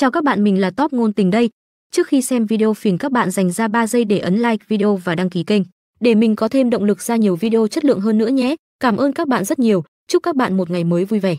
Chào các bạn, mình là Top ngôn tình đây. Trước khi xem video phiền các bạn dành ra 3 giây để ấn like video và đăng ký kênh để mình có thêm động lực ra nhiều video chất lượng hơn nữa nhé. Cảm ơn các bạn rất nhiều. Chúc các bạn một ngày mới vui vẻ.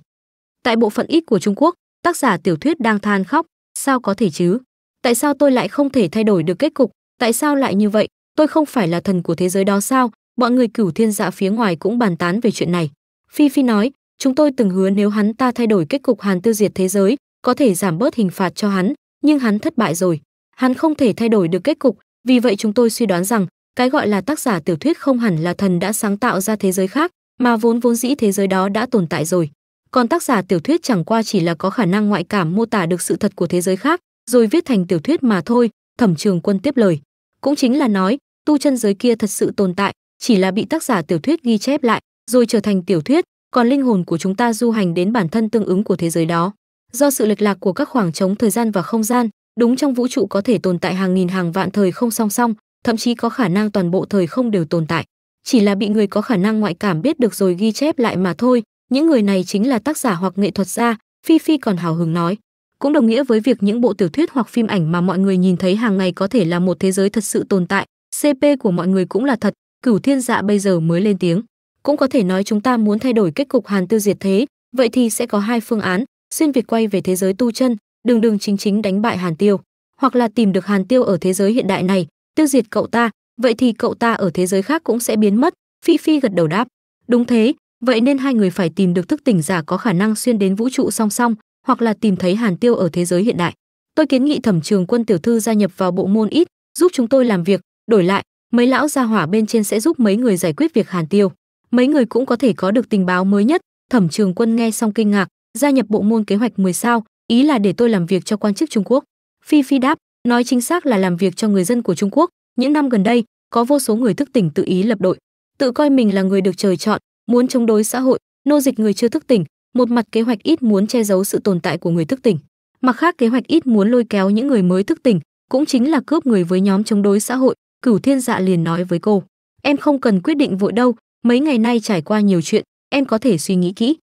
Tại bộ phận ít của Trung Quốc, tác giả tiểu thuyết đang than khóc, sao có thể chứ? Tại sao tôi lại không thể thay đổi được kết cục? Tại sao lại như vậy? Tôi không phải là thần của thế giới đó sao? Mọi người cửu thiên dạ phía ngoài cũng bàn tán về chuyện này. Phi Phi nói, chúng tôi từng hứa nếu hắn ta thay đổi kết cục Hàn tiêu diệt thế giới, có thể giảm bớt hình phạt cho hắn, nhưng hắn thất bại rồi. Hắn không thể thay đổi được kết cục, vì vậy chúng tôi suy đoán rằng cái gọi là tác giả tiểu thuyết không hẳn là thần đã sáng tạo ra thế giới khác, mà vốn vốn dĩ thế giới đó đã tồn tại rồi. Còn tác giả tiểu thuyết chẳng qua chỉ là có khả năng ngoại cảm mô tả được sự thật của thế giới khác, rồi viết thành tiểu thuyết mà thôi, Thẩm Trường Quân tiếp lời. Cũng chính là nói, tu chân giới kia thật sự tồn tại, chỉ là bị tác giả tiểu thuyết ghi chép lại, rồi trở thành tiểu thuyết, còn linh hồn của chúng ta du hành đến bản thân tương ứng của thế giới đó do sự lệch lạc của các khoảng trống thời gian và không gian đúng trong vũ trụ có thể tồn tại hàng nghìn hàng vạn thời không song song thậm chí có khả năng toàn bộ thời không đều tồn tại chỉ là bị người có khả năng ngoại cảm biết được rồi ghi chép lại mà thôi những người này chính là tác giả hoặc nghệ thuật gia phi phi còn hào hứng nói cũng đồng nghĩa với việc những bộ tiểu thuyết hoặc phim ảnh mà mọi người nhìn thấy hàng ngày có thể là một thế giới thật sự tồn tại cp của mọi người cũng là thật cửu thiên dạ bây giờ mới lên tiếng cũng có thể nói chúng ta muốn thay đổi kết cục hàn tư diệt thế vậy thì sẽ có hai phương án xuyên việt quay về thế giới tu chân, đường đường chính chính đánh bại Hàn Tiêu, hoặc là tìm được Hàn Tiêu ở thế giới hiện đại này, tiêu diệt cậu ta, vậy thì cậu ta ở thế giới khác cũng sẽ biến mất, Phi Phi gật đầu đáp. Đúng thế, vậy nên hai người phải tìm được thức tỉnh giả có khả năng xuyên đến vũ trụ song song, hoặc là tìm thấy Hàn Tiêu ở thế giới hiện đại. Tôi kiến nghị Thẩm Trường Quân tiểu thư gia nhập vào bộ môn ít, giúp chúng tôi làm việc, đổi lại, mấy lão gia hỏa bên trên sẽ giúp mấy người giải quyết việc Hàn Tiêu. Mấy người cũng có thể có được tình báo mới nhất. Thẩm Trường Quân nghe xong kinh ngạc, gia nhập bộ môn kế hoạch 10 sao, ý là để tôi làm việc cho quan chức Trung Quốc. Phi Phi đáp, nói chính xác là làm việc cho người dân của Trung Quốc. Những năm gần đây, có vô số người thức tỉnh tự ý lập đội, tự coi mình là người được trời chọn, muốn chống đối xã hội, nô dịch người chưa thức tỉnh, một mặt kế hoạch ít muốn che giấu sự tồn tại của người thức tỉnh, mặt khác kế hoạch ít muốn lôi kéo những người mới thức tỉnh, cũng chính là cướp người với nhóm chống đối xã hội. Cửu Thiên Dạ liền nói với cô, em không cần quyết định vội đâu, mấy ngày nay trải qua nhiều chuyện, em có thể suy nghĩ kỹ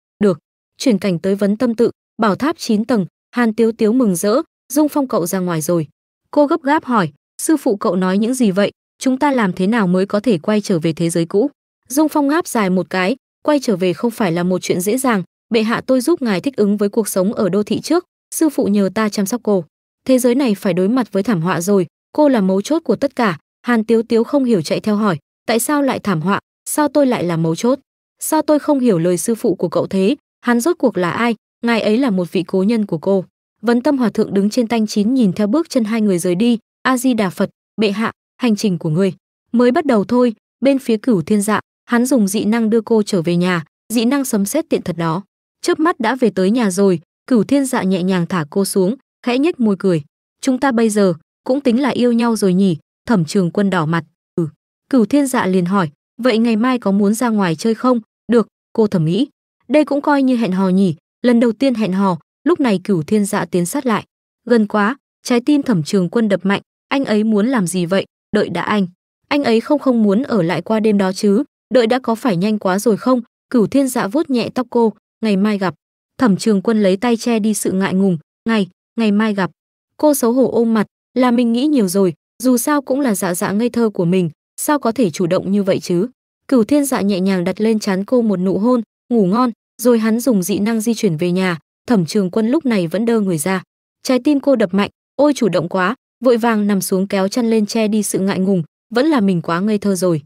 chuyển cảnh tới vấn tâm tự bảo tháp 9 tầng hàn tiếu tiếu mừng rỡ dung phong cậu ra ngoài rồi cô gấp gáp hỏi sư phụ cậu nói những gì vậy chúng ta làm thế nào mới có thể quay trở về thế giới cũ dung phong ngáp dài một cái quay trở về không phải là một chuyện dễ dàng bệ hạ tôi giúp ngài thích ứng với cuộc sống ở đô thị trước sư phụ nhờ ta chăm sóc cô thế giới này phải đối mặt với thảm họa rồi cô là mấu chốt của tất cả hàn tiếu tiếu không hiểu chạy theo hỏi tại sao lại thảm họa sao tôi lại là mấu chốt sao tôi không hiểu lời sư phụ của cậu thế Hắn rốt cuộc là ai? Ngài ấy là một vị cố nhân của cô. Vấn Tâm Hòa thượng đứng trên tanh chín nhìn theo bước chân hai người rời đi, A Di Đà Phật, bệ hạ, hành trình của ngươi mới bắt đầu thôi, bên phía Cửu Thiên Dạ, hắn dùng dị năng đưa cô trở về nhà, dị năng sấm xét tiện thật đó. Chớp mắt đã về tới nhà rồi, Cửu Thiên Dạ nhẹ nhàng thả cô xuống, khẽ nhếch môi cười, "Chúng ta bây giờ cũng tính là yêu nhau rồi nhỉ?" Thẩm Trường Quân đỏ mặt, "Ừ." Cửu Thiên Dạ liền hỏi, "Vậy ngày mai có muốn ra ngoài chơi không?" "Được." Cô thẩm nghĩ, đây cũng coi như hẹn hò nhỉ, lần đầu tiên hẹn hò, lúc này Cửu Thiên Dạ tiến sát lại, gần quá, trái tim Thẩm Trường Quân đập mạnh, anh ấy muốn làm gì vậy, đợi đã anh. Anh ấy không không muốn ở lại qua đêm đó chứ, đợi đã có phải nhanh quá rồi không? Cửu Thiên Dạ vuốt nhẹ tóc cô, ngày mai gặp. Thẩm Trường Quân lấy tay che đi sự ngại ngùng, ngày, ngày mai gặp. Cô xấu hổ ôm mặt, là mình nghĩ nhiều rồi, dù sao cũng là dạ dạ ngây thơ của mình, sao có thể chủ động như vậy chứ? Cửu Thiên Dạ nhẹ nhàng đặt lên trán cô một nụ hôn, ngủ ngon, rồi hắn dùng dị năng di chuyển về nhà, Thẩm Trường Quân lúc này vẫn đơ người ra. Trái tim cô đập mạnh, ôi chủ động quá, vội vàng nằm xuống kéo chăn lên che đi sự ngại ngùng, vẫn là mình quá ngây thơ rồi.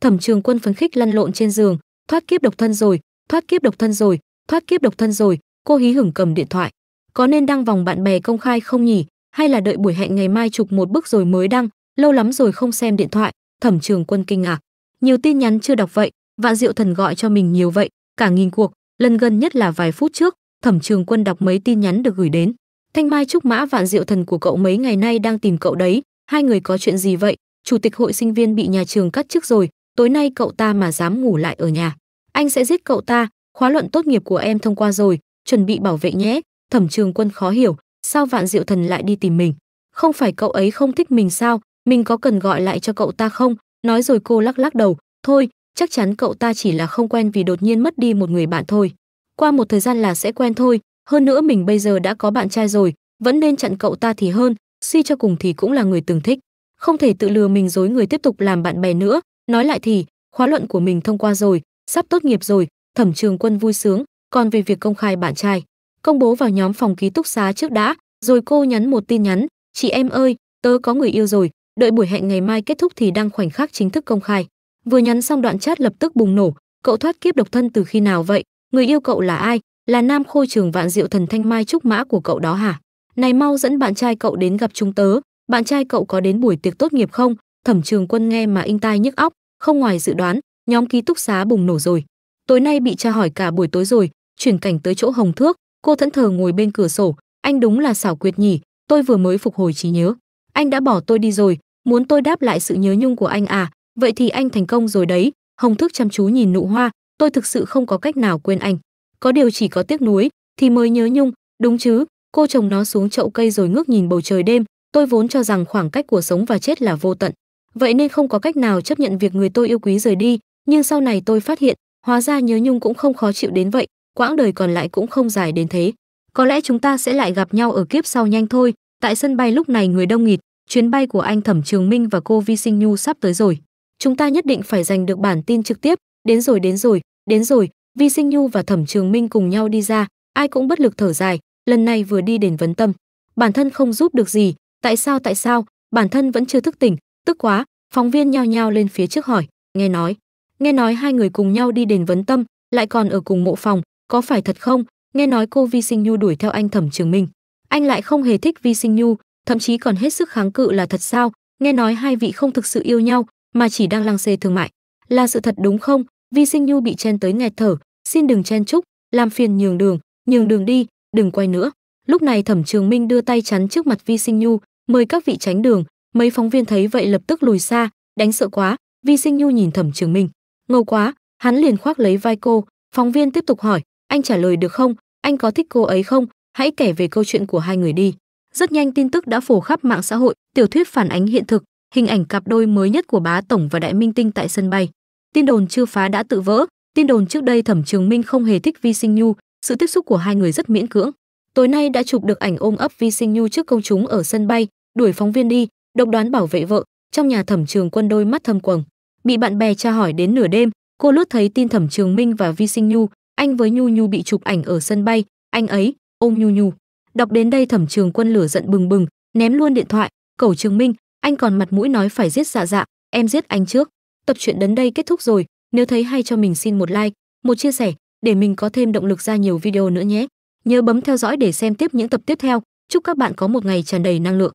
Thẩm Trường Quân phấn khích lăn lộn trên giường, thoát kiếp độc thân rồi, thoát kiếp độc thân rồi, thoát kiếp độc thân rồi, cô hí hửng cầm điện thoại. Có nên đăng vòng bạn bè công khai không nhỉ, hay là đợi buổi hẹn ngày mai chụp một bức rồi mới đăng, lâu lắm rồi không xem điện thoại, Thẩm Trường Quân kinh ngạc. Nhiều tin nhắn chưa đọc vậy, Vạn Diệu Thần gọi cho mình nhiều vậy, cả nghìn cuộc, lần gần nhất là vài phút trước, Thẩm Trường Quân đọc mấy tin nhắn được gửi đến. Thanh Mai Trúc Mã Vạn Diệu Thần của cậu mấy ngày nay đang tìm cậu đấy, hai người có chuyện gì vậy? Chủ tịch hội sinh viên bị nhà trường cắt chức rồi, tối nay cậu ta mà dám ngủ lại ở nhà, anh sẽ giết cậu ta, khóa luận tốt nghiệp của em thông qua rồi, chuẩn bị bảo vệ nhé. Thẩm Trường Quân khó hiểu, sao Vạn Diệu Thần lại đi tìm mình? Không phải cậu ấy không thích mình sao? Mình có cần gọi lại cho cậu ta không? Nói rồi cô lắc lắc đầu, thôi, chắc chắn cậu ta chỉ là không quen vì đột nhiên mất đi một người bạn thôi. Qua một thời gian là sẽ quen thôi, hơn nữa mình bây giờ đã có bạn trai rồi, vẫn nên chặn cậu ta thì hơn, suy cho cùng thì cũng là người từng thích. Không thể tự lừa mình dối người tiếp tục làm bạn bè nữa, nói lại thì, khóa luận của mình thông qua rồi, sắp tốt nghiệp rồi, thẩm trường quân vui sướng, còn về việc công khai bạn trai, công bố vào nhóm phòng ký túc xá trước đã, rồi cô nhắn một tin nhắn, chị em ơi, tớ có người yêu rồi, đợi buổi hẹn ngày mai kết thúc thì đăng khoảnh khắc chính thức công khai vừa nhắn xong đoạn chat lập tức bùng nổ cậu thoát kiếp độc thân từ khi nào vậy người yêu cậu là ai là nam khôi trường vạn diệu thần thanh mai trúc mã của cậu đó hả này mau dẫn bạn trai cậu đến gặp chúng tớ bạn trai cậu có đến buổi tiệc tốt nghiệp không thẩm trường quân nghe mà in tai nhức óc không ngoài dự đoán nhóm ký túc xá bùng nổ rồi tối nay bị tra hỏi cả buổi tối rồi chuyển cảnh tới chỗ hồng thước cô thẫn thờ ngồi bên cửa sổ anh đúng là xảo quyệt nhỉ tôi vừa mới phục hồi trí nhớ anh đã bỏ tôi đi rồi muốn tôi đáp lại sự nhớ nhung của anh à vậy thì anh thành công rồi đấy hồng thức chăm chú nhìn nụ hoa tôi thực sự không có cách nào quên anh có điều chỉ có tiếc nuối thì mới nhớ nhung đúng chứ cô chồng nó xuống chậu cây rồi ngước nhìn bầu trời đêm tôi vốn cho rằng khoảng cách của sống và chết là vô tận vậy nên không có cách nào chấp nhận việc người tôi yêu quý rời đi nhưng sau này tôi phát hiện hóa ra nhớ nhung cũng không khó chịu đến vậy quãng đời còn lại cũng không dài đến thế có lẽ chúng ta sẽ lại gặp nhau ở kiếp sau nhanh thôi tại sân bay lúc này người đông nghịt chuyến bay của anh thẩm trường minh và cô vi sinh nhu sắp tới rồi chúng ta nhất định phải giành được bản tin trực tiếp, đến rồi đến rồi, đến rồi, Vi Sinh Nhu và Thẩm Trường Minh cùng nhau đi ra, ai cũng bất lực thở dài, lần này vừa đi đền vấn tâm, bản thân không giúp được gì, tại sao tại sao, bản thân vẫn chưa thức tỉnh, tức quá, phóng viên nhao nhao lên phía trước hỏi, nghe nói, nghe nói hai người cùng nhau đi đền vấn tâm, lại còn ở cùng mộ phòng, có phải thật không? Nghe nói cô Vi Sinh Nhu đuổi theo anh Thẩm Trường Minh, anh lại không hề thích Vi Sinh Nhu, thậm chí còn hết sức kháng cự là thật sao? Nghe nói hai vị không thực sự yêu nhau, mà chỉ đang lăng xê thương mại là sự thật đúng không vi sinh nhu bị chen tới nghẹt thở xin đừng chen chúc làm phiền nhường đường nhường đường đi đừng quay nữa lúc này thẩm trường minh đưa tay chắn trước mặt vi sinh nhu mời các vị tránh đường mấy phóng viên thấy vậy lập tức lùi xa đánh sợ quá vi sinh nhu nhìn thẩm trường minh ngầu quá hắn liền khoác lấy vai cô phóng viên tiếp tục hỏi anh trả lời được không anh có thích cô ấy không hãy kể về câu chuyện của hai người đi rất nhanh tin tức đã phổ khắp mạng xã hội tiểu thuyết phản ánh hiện thực hình ảnh cặp đôi mới nhất của bá tổng và đại minh tinh tại sân bay tin đồn chưa phá đã tự vỡ tin đồn trước đây thẩm trường minh không hề thích vi sinh nhu sự tiếp xúc của hai người rất miễn cưỡng tối nay đã chụp được ảnh ôm ấp vi sinh nhu trước công chúng ở sân bay đuổi phóng viên đi độc đoán bảo vệ vợ trong nhà thẩm trường quân đôi mắt thâm quầng bị bạn bè tra hỏi đến nửa đêm cô lướt thấy tin thẩm trường minh và vi sinh nhu anh với nhu nhu bị chụp ảnh ở sân bay anh ấy ôm nhu nhu đọc đến đây thẩm trường quân lửa giận bừng bừng ném luôn điện thoại cầu trường minh anh còn mặt mũi nói phải giết dạ dạ em giết anh trước tập truyện đến đây kết thúc rồi nếu thấy hay cho mình xin một like một chia sẻ để mình có thêm động lực ra nhiều video nữa nhé nhớ bấm theo dõi để xem tiếp những tập tiếp theo chúc các bạn có một ngày tràn đầy năng lượng